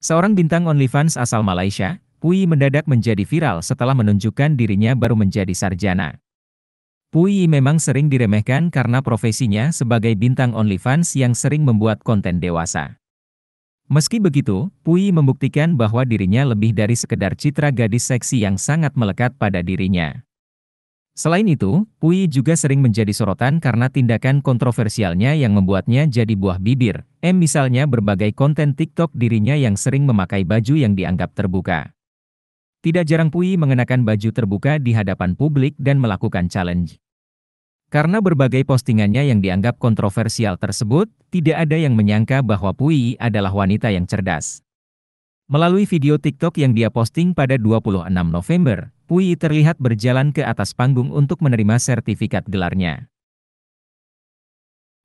Seorang bintang OnlyFans asal Malaysia, Pui mendadak menjadi viral setelah menunjukkan dirinya baru menjadi sarjana. Pui memang sering diremehkan karena profesinya sebagai bintang OnlyFans yang sering membuat konten dewasa. Meski begitu, Pui membuktikan bahwa dirinya lebih dari sekedar citra gadis seksi yang sangat melekat pada dirinya. Selain itu, Pui juga sering menjadi sorotan karena tindakan kontroversialnya yang membuatnya jadi buah bibir. M misalnya berbagai konten TikTok dirinya yang sering memakai baju yang dianggap terbuka. Tidak jarang Pui mengenakan baju terbuka di hadapan publik dan melakukan challenge. Karena berbagai postingannya yang dianggap kontroversial tersebut, tidak ada yang menyangka bahwa Pui adalah wanita yang cerdas. Melalui video TikTok yang dia posting pada 26 November, Pui terlihat berjalan ke atas panggung untuk menerima sertifikat gelarnya.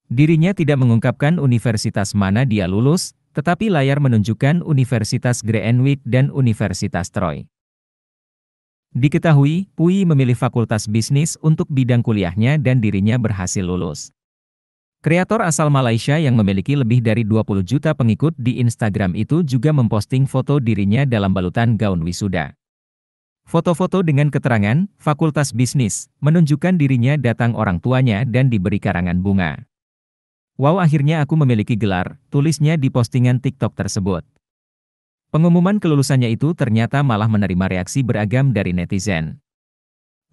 Dirinya tidak mengungkapkan universitas mana dia lulus, tetapi layar menunjukkan Universitas Greenwich dan Universitas Troy. Diketahui, Pui memilih Fakultas Bisnis untuk bidang kuliahnya dan dirinya berhasil lulus. Kreator asal Malaysia yang memiliki lebih dari 20 juta pengikut di Instagram itu juga memposting foto dirinya dalam balutan gaun wisuda. Foto-foto dengan keterangan, Fakultas Bisnis, menunjukkan dirinya datang orang tuanya dan diberi karangan bunga. Wow akhirnya aku memiliki gelar, tulisnya di postingan TikTok tersebut. Pengumuman kelulusannya itu ternyata malah menerima reaksi beragam dari netizen.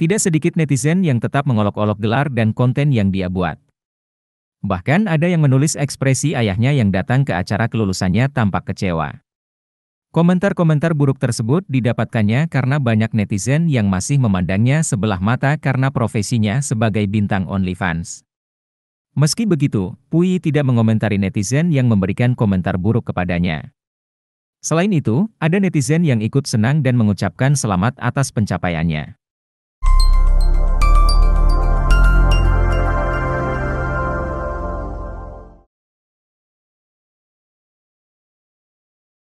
Tidak sedikit netizen yang tetap mengolok-olok gelar dan konten yang dia buat. Bahkan ada yang menulis ekspresi ayahnya yang datang ke acara kelulusannya tampak kecewa. Komentar-komentar buruk tersebut didapatkannya karena banyak netizen yang masih memandangnya sebelah mata karena profesinya sebagai bintang OnlyFans. Meski begitu, Pui tidak mengomentari netizen yang memberikan komentar buruk kepadanya. Selain itu, ada netizen yang ikut senang dan mengucapkan selamat atas pencapaiannya.